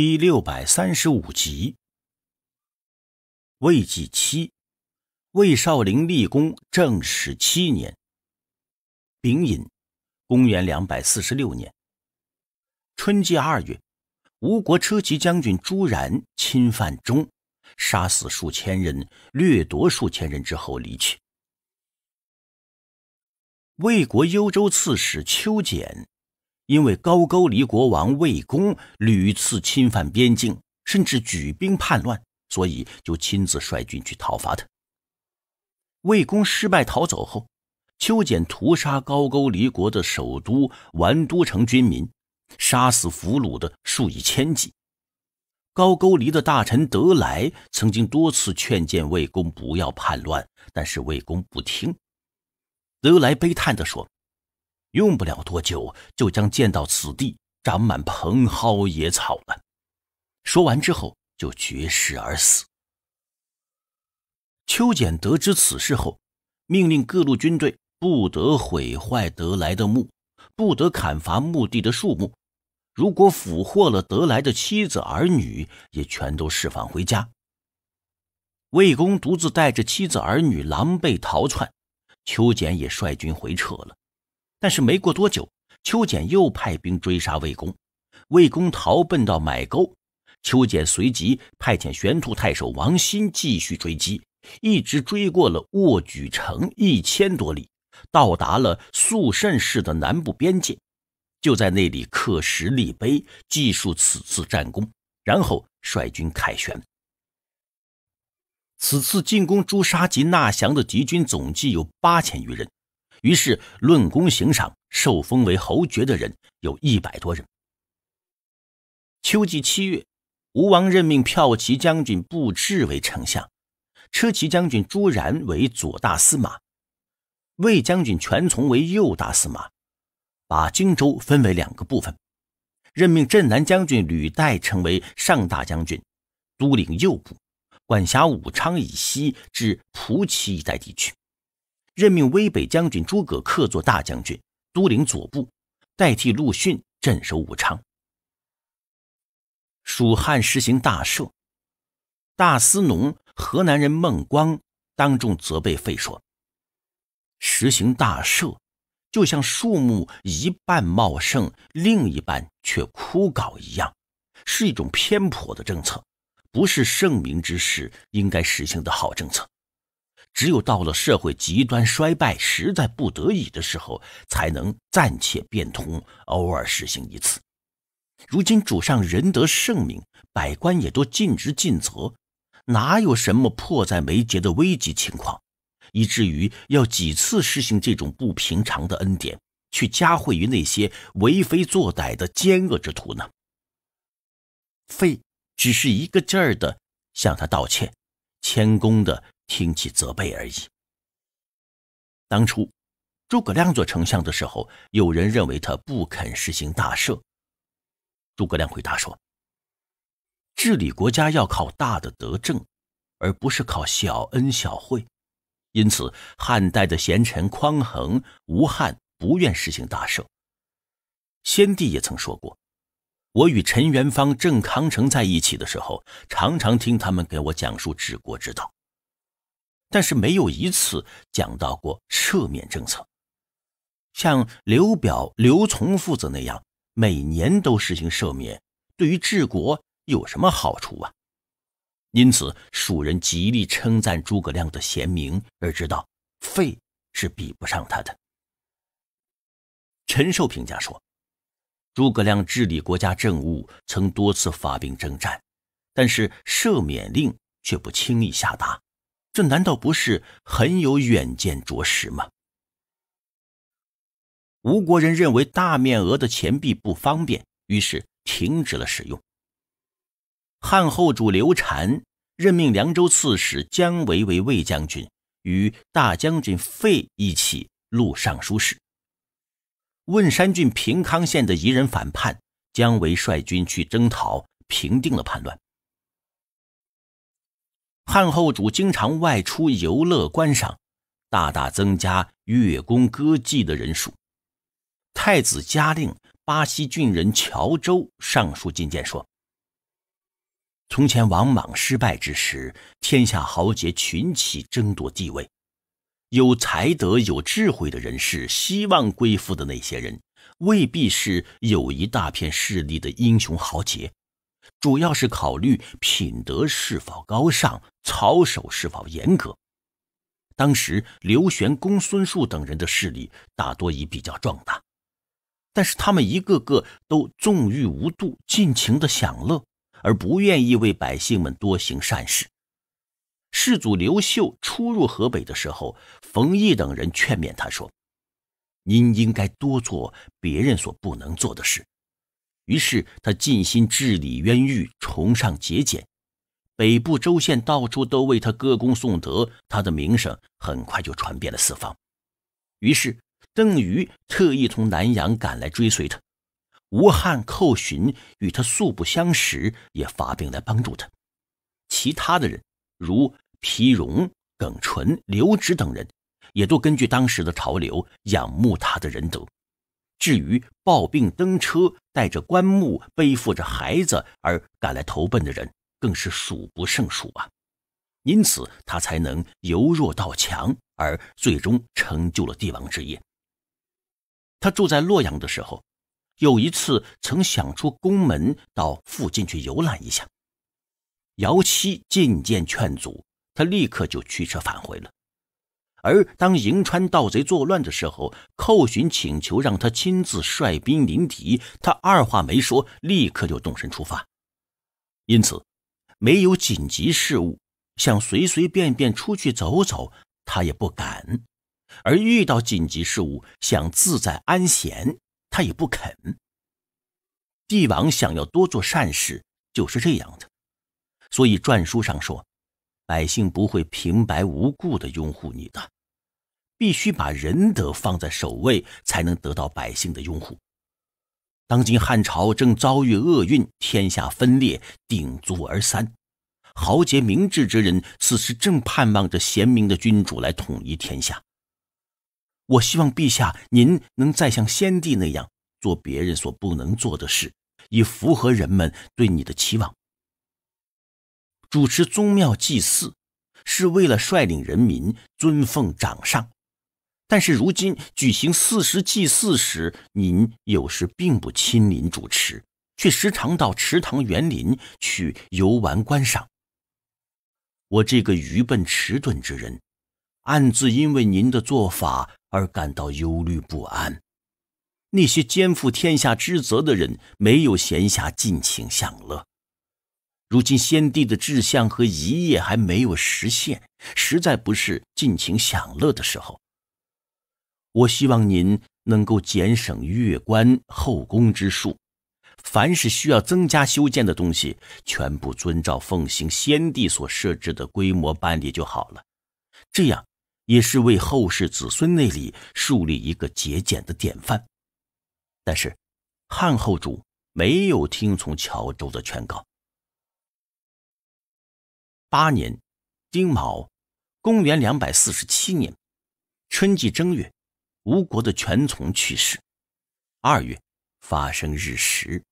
第六百三十五集。魏纪七，魏少陵立功正始七年，丙寅，公元两百四十六年，春季二月，吴国车骑将军朱然侵犯中，杀死数千人，掠夺数千人之后离去。魏国幽州刺史邱俭。因为高句丽国王魏公屡次侵犯边境，甚至举兵叛乱，所以就亲自率军去讨伐他。魏公失败逃走后，秋俭屠杀高句丽国的首都丸都城军民，杀死俘虏的数以千计。高句丽的大臣德来曾经多次劝谏魏公不要叛乱，但是魏公不听。德来悲叹地说。用不了多久，就将见到此地长满蓬蒿野草了。说完之后，就绝食而死。秋简得知此事后，命令各路军队不得毁坏得来的墓，不得砍伐墓地的树木。如果俘获了得来的妻子儿女，也全都释放回家。魏公独自带着妻子儿女狼狈逃窜，秋简也率军回撤了。但是没过多久，邱俭又派兵追杀魏公，魏公逃奔到买沟，邱俭随即派遣玄兔太守王新继续追击，一直追过了卧举城一千多里，到达了肃慎氏的南部边界，就在那里刻石立碑，记述此次战功，然后率军凯旋。此次进攻、诛杀及纳降的敌军总计有八千余人。于是论功行赏，受封为侯爵的人有一百多人。秋季七月，吴王任命骠骑将军步骘为丞相，车骑将军朱然为左大司马，魏将军全从为右大司马，把荆州分为两个部分，任命镇南将军吕岱成为上大将军，都领右部，管辖武昌以西至蒲圻一带地区。任命威北将军诸葛恪做大将军，都领左部，代替陆逊镇守武昌。蜀汉实行大赦，大司农河南人孟光当众责备费说：“实行大赦，就像树木一半茂盛，另一半却枯槁一样，是一种偏颇的政策，不是圣明之时应该实行的好政策。”只有到了社会极端衰败、实在不得已的时候，才能暂且变通，偶尔实行一次。如今主上仁德圣明，百官也都尽职尽责，哪有什么迫在眉睫的危急情况，以至于要几次实行这种不平常的恩典，去加惠于那些为非作歹的奸恶之徒呢？费只是一个劲儿的向他道歉，谦恭的。听其责备而已。当初诸葛亮做丞相的时候，有人认为他不肯实行大赦。诸葛亮回答说：“治理国家要靠大的德政，而不是靠小恩小惠。因此，汉代的贤臣匡衡、吴汉不愿实行大赦。”先帝也曾说过：“我与陈元方、郑康成在一起的时候，常常听他们给我讲述治国之道。”但是没有一次讲到过赦免政策，像刘表、刘琮父子那样，每年都实行赦免，对于治国有什么好处啊？因此，蜀人极力称赞诸葛亮的贤明，而知道费是比不上他的。陈寿评价说，诸葛亮治理国家政务，曾多次发兵征战，但是赦免令却不轻易下达。这难道不是很有远见卓识吗？吴国人认为大面额的钱币不方便，于是停止了使用。汉后主刘禅任命凉州刺史姜维为魏将军，与大将军费一起录尚书事。汶山郡平康县的彝人反叛，姜维率军去征讨，平定了叛乱。汉后主经常外出游乐观赏，大大增加乐工歌妓的人数。太子嘉令巴西郡人乔州上书进谏说：“从前王莽失败之时，天下豪杰群起争夺帝位，有才德有智慧的人士希望归附的那些人，未必是有一大片势力的英雄豪杰。”主要是考虑品德是否高尚，操守是否严格。当时，刘玄、公孙述等人的势力大多已比较壮大，但是他们一个个都纵欲无度，尽情的享乐，而不愿意为百姓们多行善事。世祖刘秀初入河北的时候，冯异等人劝勉他说：“您应该多做别人所不能做的事。”于是他尽心治理冤狱，崇尚节俭，北部州县到处都为他歌功颂德，他的名声很快就传遍了四方。于是邓禹特意从南阳赶来追随他，吴汉、寇寻与他素不相识，也发兵来帮助他。其他的人如皮荣、耿纯、刘植等人，也都根据当时的潮流，仰慕他的仁德。至于抱病登车，带着棺木，背负着孩子而赶来投奔的人，更是数不胜数啊！因此，他才能由弱到强，而最终成就了帝王之业。他住在洛阳的时候，有一次曾想出宫门到附近去游览一下，姚七进谏劝阻，他立刻就驱车返回了。而当银川盗贼作乱的时候，寇巡请求让他亲自率兵临敌，他二话没说，立刻就动身出发。因此，没有紧急事务，想随随便便出去走走，他也不敢；而遇到紧急事务，想自在安闲，他也不肯。帝王想要多做善事，就是这样的。所以，篆书上说，百姓不会平白无故地拥护你的。必须把仁德放在首位，才能得到百姓的拥护。当今汉朝正遭遇厄运，天下分裂，鼎足而三。豪杰明智之人，此时正盼望着贤明的君主来统一天下。我希望陛下您能再像先帝那样，做别人所不能做的事，以符合人们对你的期望。主持宗庙祭祀，是为了率领人民尊奉掌上。但是如今举行四时祭祀时，您有时并不亲临主持，却时常到池塘园林去游玩观赏。我这个愚笨迟钝之人，暗自因为您的做法而感到忧虑不安。那些肩负天下之责的人，没有闲暇尽情享乐。如今先帝的志向和遗业还没有实现，实在不是尽情享乐的时候。我希望您能够节省月关后宫之数，凡是需要增加修建的东西，全部遵照奉行先帝所设置的规模办理就好了。这样也是为后世子孙那里树立一个节俭的典范。但是，汉后主没有听从谯周的劝告。八年，丁卯，公元两百四十七年，春季正月。吴国的权从去世，二月发生日食。